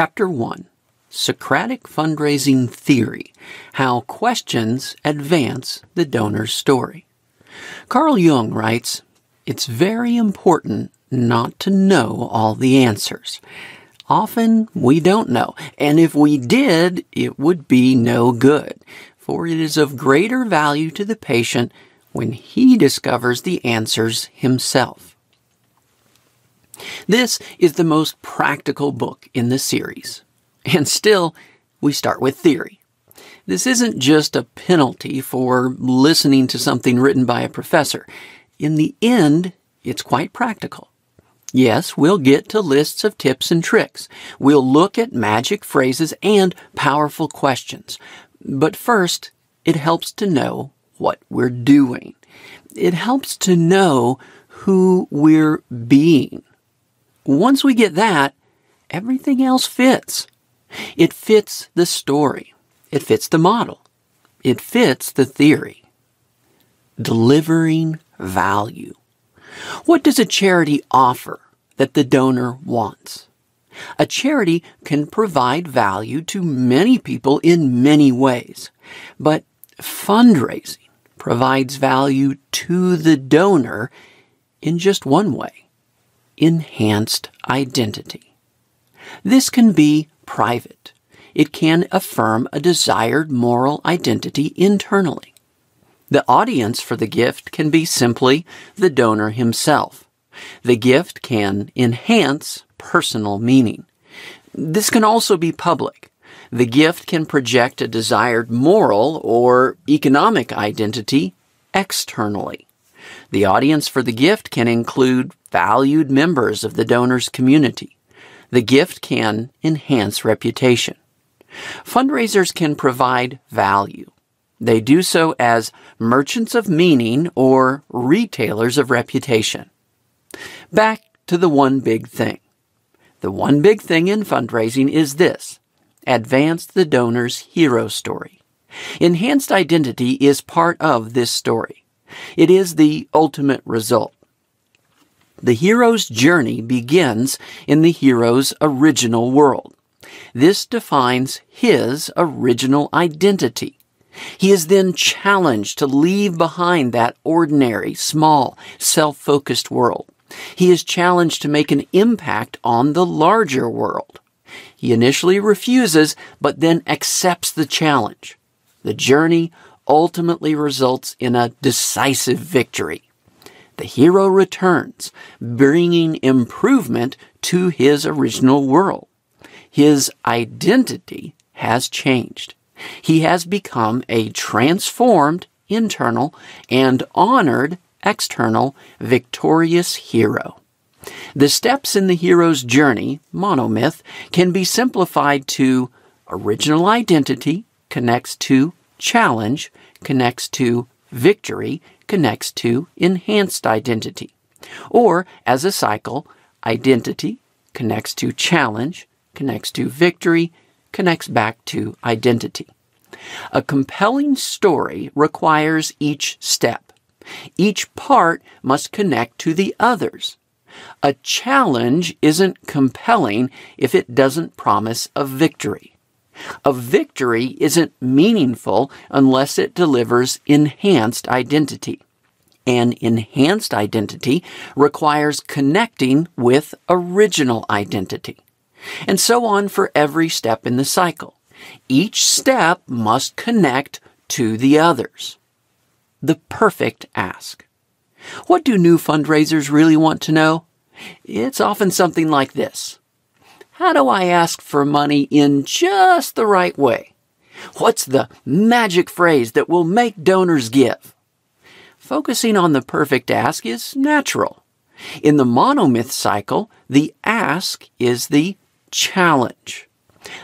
Chapter 1 Socratic Fundraising Theory How Questions Advance the Donor's Story. Carl Jung writes It's very important not to know all the answers. Often we don't know, and if we did, it would be no good, for it is of greater value to the patient when he discovers the answers himself. This is the most practical book in the series. And still, we start with theory. This isn't just a penalty for listening to something written by a professor. In the end, it's quite practical. Yes, we'll get to lists of tips and tricks. We'll look at magic phrases and powerful questions. But first, it helps to know what we're doing. It helps to know who we're being. Once we get that, everything else fits. It fits the story. It fits the model. It fits the theory. Delivering value. What does a charity offer that the donor wants? A charity can provide value to many people in many ways, but fundraising provides value to the donor in just one way enhanced identity. This can be private. It can affirm a desired moral identity internally. The audience for the gift can be simply the donor himself. The gift can enhance personal meaning. This can also be public. The gift can project a desired moral or economic identity externally. The audience for the gift can include valued members of the donor's community. The gift can enhance reputation. Fundraisers can provide value. They do so as merchants of meaning or retailers of reputation. Back to the one big thing. The one big thing in fundraising is this advance the donor's hero story. Enhanced identity is part of this story. It is the ultimate result. The hero's journey begins in the hero's original world. This defines his original identity. He is then challenged to leave behind that ordinary, small, self-focused world. He is challenged to make an impact on the larger world. He initially refuses, but then accepts the challenge. The journey ultimately results in a decisive victory the hero returns, bringing improvement to his original world. His identity has changed. He has become a transformed internal and honored external victorious hero. The steps in the hero's journey, monomyth, can be simplified to original identity connects to challenge, connects to victory, connects to enhanced identity. Or as a cycle, identity connects to challenge, connects to victory, connects back to identity. A compelling story requires each step. Each part must connect to the others. A challenge isn't compelling if it doesn't promise a victory. A victory isn't meaningful unless it delivers enhanced identity. An enhanced identity requires connecting with original identity. And so on for every step in the cycle. Each step must connect to the others. The perfect ask. What do new fundraisers really want to know? It's often something like this how do I ask for money in just the right way? What's the magic phrase that will make donors give? Focusing on the perfect ask is natural. In the monomyth cycle, the ask is the challenge.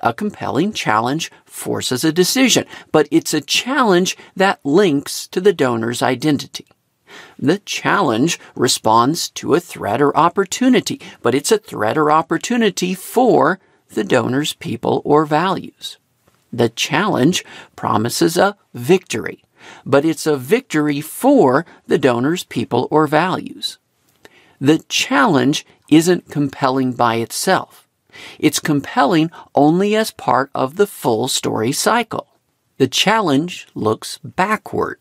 A compelling challenge forces a decision, but it's a challenge that links to the donor's identity. The challenge responds to a threat or opportunity, but it's a threat or opportunity for the donor's people or values. The challenge promises a victory, but it's a victory for the donor's people or values. The challenge isn't compelling by itself. It's compelling only as part of the full story cycle. The challenge looks backward.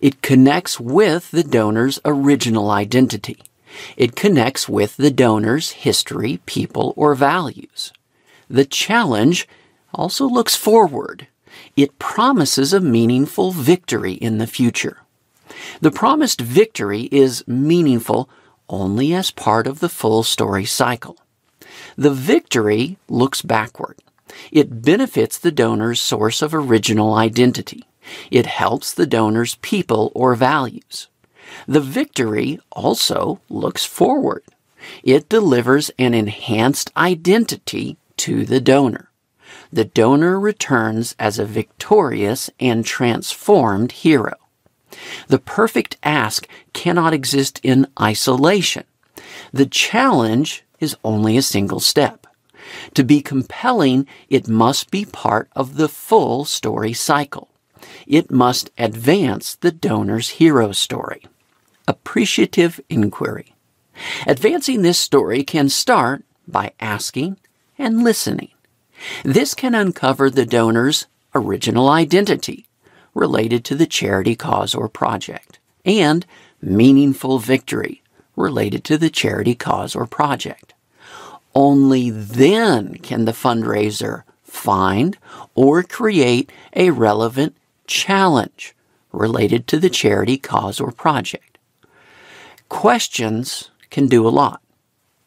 It connects with the donor's original identity. It connects with the donor's history, people, or values. The challenge also looks forward. It promises a meaningful victory in the future. The promised victory is meaningful only as part of the full story cycle. The victory looks backward. It benefits the donor's source of original identity. It helps the donor's people or values. The victory also looks forward. It delivers an enhanced identity to the donor. The donor returns as a victorious and transformed hero. The perfect ask cannot exist in isolation. The challenge is only a single step. To be compelling, it must be part of the full story cycle it must advance the donor's hero story. Appreciative inquiry. Advancing this story can start by asking and listening. This can uncover the donor's original identity related to the charity cause or project and meaningful victory related to the charity cause or project. Only then can the fundraiser find or create a relevant challenge related to the charity, cause, or project. Questions can do a lot.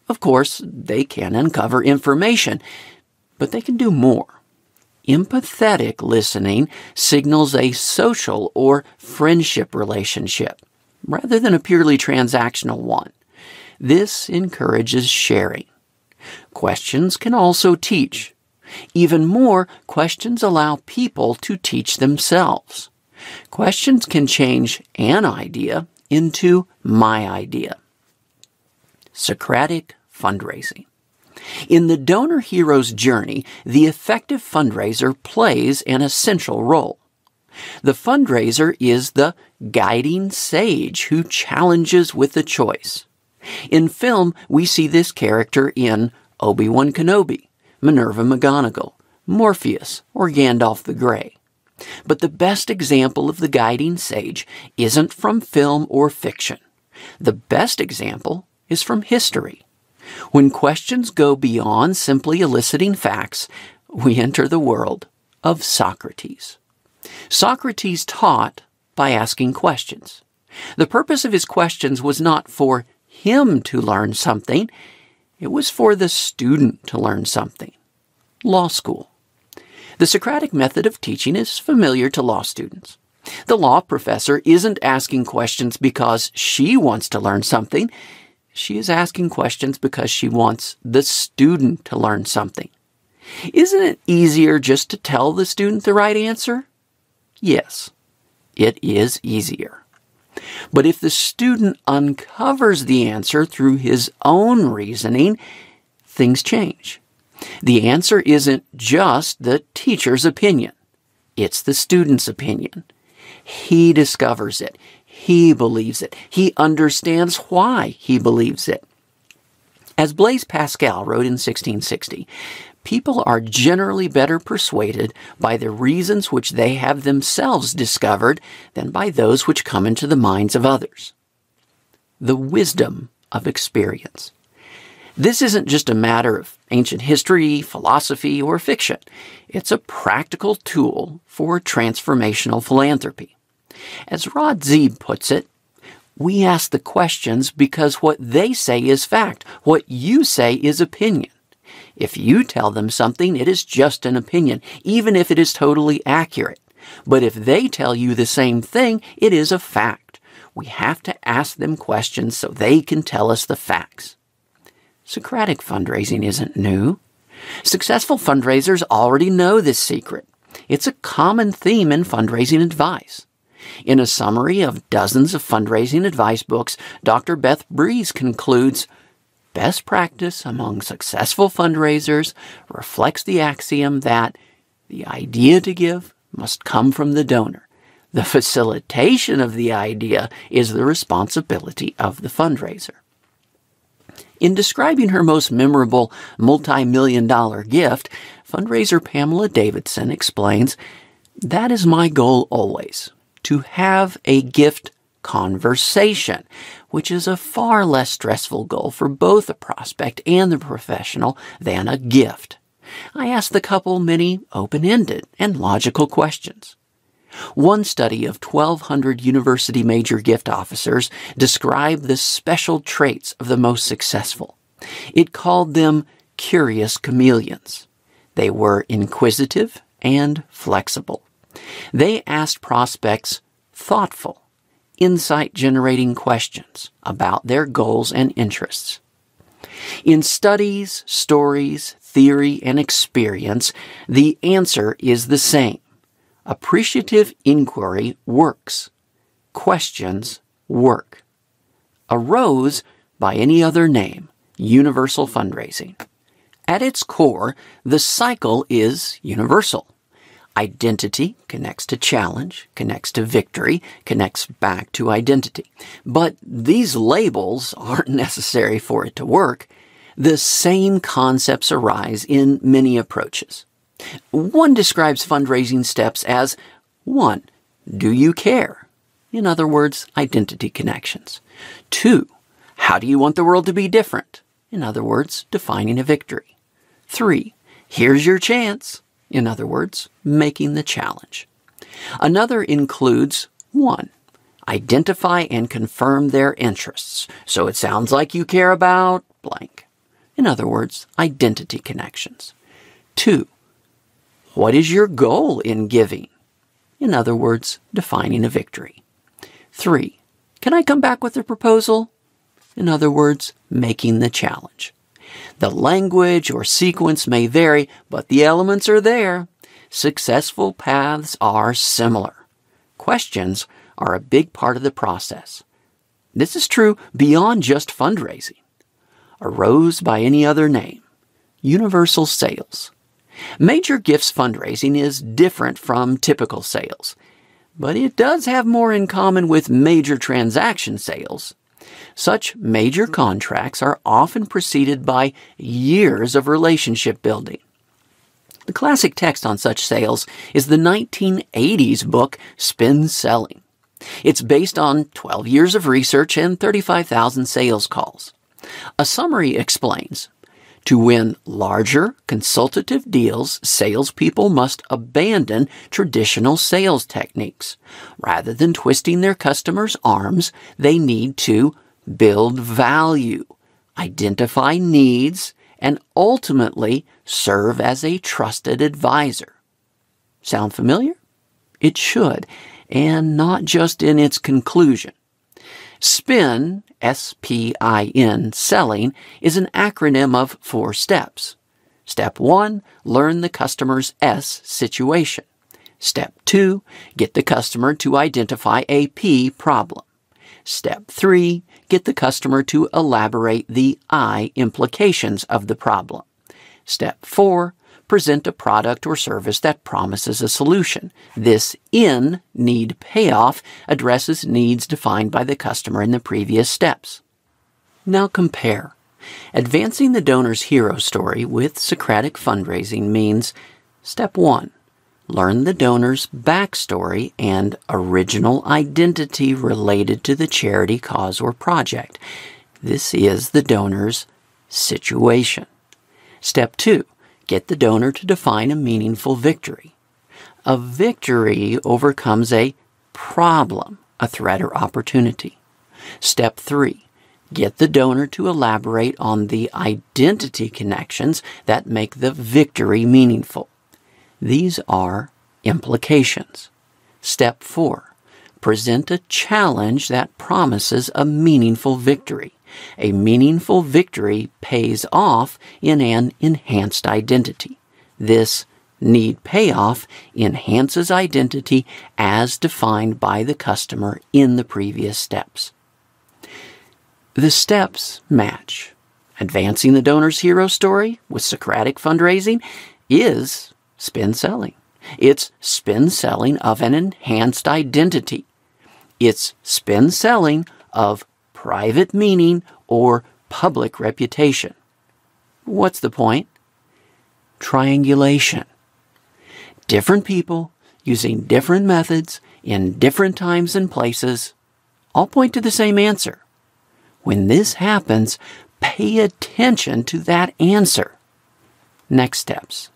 Of course, they can uncover information, but they can do more. Empathetic listening signals a social or friendship relationship rather than a purely transactional one. This encourages sharing. Questions can also teach even more, questions allow people to teach themselves. Questions can change an idea into my idea. Socratic fundraising. In the donor hero's journey, the effective fundraiser plays an essential role. The fundraiser is the guiding sage who challenges with a choice. In film, we see this character in Obi Wan Kenobi. Minerva McGonagall, Morpheus, or Gandalf the Grey. But the best example of the guiding sage isn't from film or fiction. The best example is from history. When questions go beyond simply eliciting facts, we enter the world of Socrates. Socrates taught by asking questions. The purpose of his questions was not for him to learn something, it was for the student to learn something. Law school. The Socratic method of teaching is familiar to law students. The law professor isn't asking questions because she wants to learn something. She is asking questions because she wants the student to learn something. Isn't it easier just to tell the student the right answer? Yes, it is easier. But if the student uncovers the answer through his own reasoning, things change. The answer isn't just the teacher's opinion, it's the student's opinion. He discovers it, he believes it, he understands why he believes it. As Blaise Pascal wrote in 1660, people are generally better persuaded by the reasons which they have themselves discovered than by those which come into the minds of others. The wisdom of experience. This isn't just a matter of ancient history, philosophy, or fiction. It's a practical tool for transformational philanthropy. As Rod Zeeb puts it, we ask the questions because what they say is fact, what you say is opinion. If you tell them something, it is just an opinion, even if it is totally accurate. But if they tell you the same thing, it is a fact. We have to ask them questions so they can tell us the facts. Socratic fundraising isn't new. Successful fundraisers already know this secret. It's a common theme in fundraising advice. In a summary of dozens of fundraising advice books, Dr. Beth Breeze concludes best practice among successful fundraisers reflects the axiom that the idea to give must come from the donor. The facilitation of the idea is the responsibility of the fundraiser. In describing her most memorable multi million dollar gift, fundraiser Pamela Davidson explains That is my goal always to have a gift conversation which is a far less stressful goal for both the prospect and the professional than a gift. I asked the couple many open ended and logical questions. One study of 1,200 university major gift officers described the special traits of the most successful. It called them curious chameleons. They were inquisitive and flexible. They asked prospects thoughtful insight generating questions about their goals and interests. In studies, stories, theory, and experience, the answer is the same. Appreciative inquiry works. Questions work. Arose by any other name, universal fundraising. At its core, the cycle is universal. Identity connects to challenge, connects to victory, connects back to identity. But these labels aren't necessary for it to work. The same concepts arise in many approaches. One describes fundraising steps as 1. Do you care? In other words, identity connections. 2. How do you want the world to be different? In other words, defining a victory. 3. Here's your chance. In other words, making the challenge. Another includes 1. Identify and confirm their interests. So it sounds like you care about blank. In other words, identity connections. 2. What is your goal in giving? In other words, defining a victory. 3. Can I come back with a proposal? In other words, making the challenge. The language or sequence may vary, but the elements are there. Successful paths are similar. Questions are a big part of the process. This is true beyond just fundraising. Arose by any other name, universal sales. Major Gifts fundraising is different from typical sales, but it does have more in common with major transaction sales such major contracts are often preceded by years of relationship building. The classic text on such sales is the 1980s book Spin Selling. It's based on 12 years of research and 35,000 sales calls. A summary explains to win larger consultative deals, salespeople must abandon traditional sales techniques. Rather than twisting their customers' arms, they need to build value, identify needs, and ultimately serve as a trusted advisor. Sound familiar? It should, and not just in its conclusion. SPIN, S P I N, selling, is an acronym of four steps. Step 1 Learn the customer's S situation. Step 2 Get the customer to identify a P problem. Step 3 Get the customer to elaborate the I implications of the problem. Step 4 present a product or service that promises a solution. This in need payoff addresses needs defined by the customer in the previous steps. Now compare. Advancing the donor's hero story with Socratic fundraising means step one, learn the donor's backstory and original identity related to the charity cause or project. This is the donor's situation. Step two, get the donor to define a meaningful victory. A victory overcomes a problem, a threat or opportunity. Step three, get the donor to elaborate on the identity connections that make the victory meaningful. These are implications. Step four, present a challenge that promises a meaningful victory. A meaningful victory pays off in an enhanced identity. This need payoff enhances identity as defined by the customer in the previous steps. The steps match. Advancing the donor's hero story with Socratic fundraising is spin selling. It's spin selling of an enhanced identity. It's spin selling of private meaning or public reputation. What's the point? Triangulation. Different people using different methods in different times and places all point to the same answer. When this happens, pay attention to that answer. Next steps.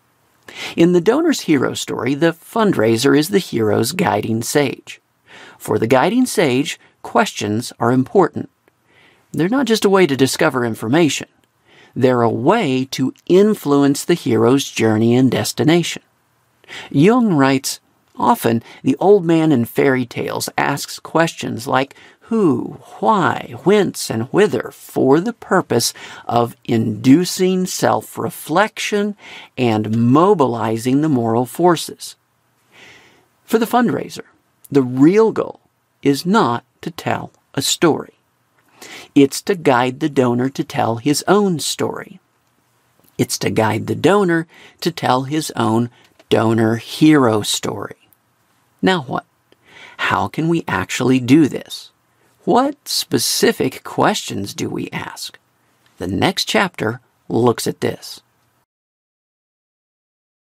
In the donor's hero story, the fundraiser is the hero's guiding sage. For the guiding sage, questions are important. They're not just a way to discover information. They're a way to influence the hero's journey and destination. Jung writes, Often, the old man in fairy tales asks questions like who, why, whence, and whither for the purpose of inducing self reflection and mobilizing the moral forces. For the fundraiser, the real goal is not to tell a story. It's to guide the donor to tell his own story. It's to guide the donor to tell his own donor hero story. Now what? How can we actually do this? What specific questions do we ask? The next chapter looks at this.